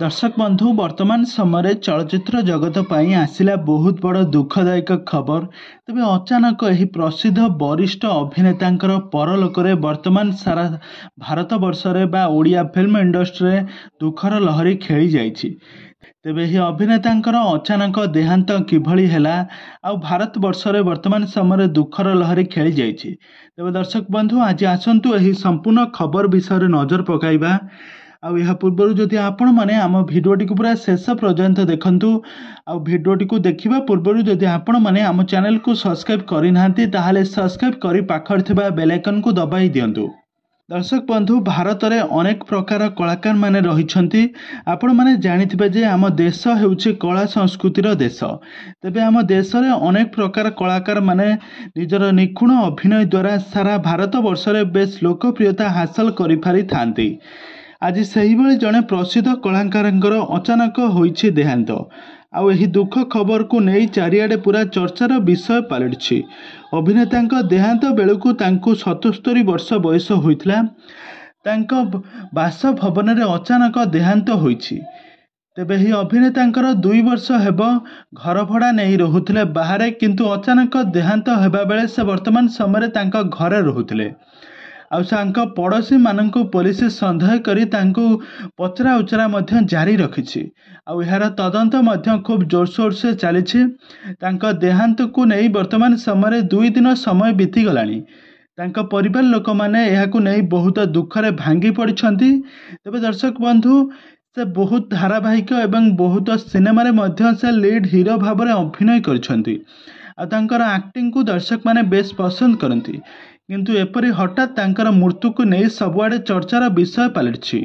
ଦର୍ଶକ ବନ୍ଧୁ ବର୍ତ୍ତମାନ ସମୟରେ ଚଳଚ୍ଚିତ୍ର ଜଗତ ପାଇଁ ଆସିଲା ବହୁତ ବଡ଼ ଦୁଃଖଦାୟକ ଖବର ତେବେ ଅଚାନକ ଏହି ପ୍ରସିଦ୍ଧ ବରିଷ୍ଠ ଅଭିନେତାଙ୍କର ପରଲୋକରେ ବର୍ତ୍ତମାନ ସାରା ଭାରତବର୍ଷରେ ବା ଓଡ଼ିଆ ଫିଲ୍ମ ଇଣ୍ଡଷ୍ଟ୍ରିରେ ଦୁଃଖର ଲହରୀ ଖେଳି ଯାଇଛି ତେବେ ଏହି ଅଭିନେତାଙ୍କର ଅଚାନକ ଦେହାନ୍ତ କିଭଳି ହେଲା ଆଉ ଭାରତ ବର୍ଷରେ ବର୍ତ୍ତମାନ ସମୟରେ ଦୁଃଖର ଲହରୀ ଖେଳି ଯାଇଛି ତେବେ ଦର୍ଶକ ବନ୍ଧୁ ଆଜି ଆସନ୍ତୁ ଏହି ସମ୍ପୂର୍ଣ୍ଣ ଖବର ବିଷୟରେ ନଜର ପକାଇବା ଆଉ ଏହା ପୂର୍ବରୁ ଯଦି ଆପଣମାନେ ଆମ ଭିଡ଼ିଓଟିକୁ ପୁରା ଶେଷ ପର୍ଯ୍ୟନ୍ତ ଦେଖନ୍ତୁ ଆଉ ଭିଡ଼ିଓଟିକୁ ଦେଖିବା ପୂର୍ବରୁ ଯଦି ଆପଣମାନେ ଆମ ଚ୍ୟାନେଲକୁ ସବସ୍କ୍ରାଇବ୍ କରିନାହାନ୍ତି ତାହେଲେ ସବସ୍କ୍ରାଇବ୍ କରି ପାଖରେ ଥିବା ବେଲାଇକନ୍କୁ ଦବାଇ ଦିଅନ୍ତୁ ଦର୍ଶକ ବନ୍ଧୁ ଭାରତରେ ଅନେକ ପ୍ରକାର କଳାକାରମାନେ ରହିଛନ୍ତି ଆପଣମାନେ ଜାଣିଥିବେ ଯେ ଆମ ଦେଶ ହେଉଛି କଳା ସଂସ୍କୃତିର ଦେଶ ତେବେ ଆମ ଦେଶରେ ଅନେକ ପ୍ରକାର କଳାକାରମାନେ ନିଜର ନିଖୁଣ ଅଭିନୟ ଦ୍ୱାରା ସାରା ଭାରତ ବର୍ଷରେ ବେଶ୍ ଲୋକପ୍ରିୟତା ହାସଲ କରିପାରିଥାନ୍ତି ଆଜି ସେହିଭଳି ଜଣେ ପ୍ରସିଦ୍ଧ କଳାକାରଙ୍କର ଅଚାନକ ହୋଇଛି ଦେହାନ୍ତ ଆଉ ଏହି ଦୁଃଖ ଖବରକୁ ନେଇ ଚାରିଆଡ଼େ ପୁରା ଚର୍ଚ୍ଚାର ବିଷୟ ପାଲଟିଛି ଅଭିନେତାଙ୍କ ଦେହାନ୍ତ ବେଳକୁ ତାଙ୍କୁ ସତସ୍ତରୀ ବର୍ଷ ବୟସ ହୋଇଥିଲା ତାଙ୍କ ବାସଭବନରେ ଅଚାନକ ଦେହାନ୍ତ ହୋଇଛି ତେବେ ଏହି ଅଭିନେତାଙ୍କର ଦୁଇ ବର୍ଷ ହେବ ଘର ଭଡ଼ା ନେଇ ରହୁଥିଲେ ବାହାରେ କିନ୍ତୁ ଅଚାନକ ଦେହାନ୍ତ ହେବା ବେଳେ ସେ ବର୍ତ୍ତମାନ ସମୟରେ ତାଙ୍କ ଘରେ ରହୁଥିଲେ ଆଉ ତାଙ୍କ ପଡ଼ୋଶୀମାନଙ୍କୁ ପୋଲିସ ସନ୍ଦେହ କରି ତାଙ୍କୁ ପଚରା ଉଚରା ମଧ୍ୟ ଜାରି ରଖିଛି ଆଉ ଏହାର ତଦନ୍ତ ମଧ୍ୟ ଖୁବ୍ ଜୋରସୋରସେ ଚାଲିଛି ତାଙ୍କ ଦେହାନ୍ତକୁ ନେଇ ବର୍ତ୍ତମାନ ସମୟରେ ଦୁଇ ଦିନ ସମୟ ବିତିଗଲାଣି ତାଙ୍କ ପରିବାର ଲୋକମାନେ ଏହାକୁ ନେଇ ବହୁତ ଦୁଃଖରେ ଭାଙ୍ଗି ପଡ଼ିଛନ୍ତି ତେବେ ଦର୍ଶକ ବନ୍ଧୁ ସେ ବହୁତ ଧାରାବାହିକ ଏବଂ ବହୁତ ସିନେମାରେ ମଧ୍ୟ ସେ ଲିଡ୍ ହିରୋ ଭାବରେ ଅଭିନୟ କରିଛନ୍ତି ଆଉ ତାଙ୍କର ଆକ୍ଟିଙ୍ଗକୁ ଦର୍ଶକମାନେ ବେଶ୍ ପସନ୍ଦ କରନ୍ତି କିନ୍ତୁ ଏପରି ହଠାତ୍ ତାଙ୍କର ମୃତ୍ୟୁକୁ ନେଇ ସବୁଆଡ଼େ ଚର୍ଚ୍ଚାର ବିଷୟ ପାଲଟିଛି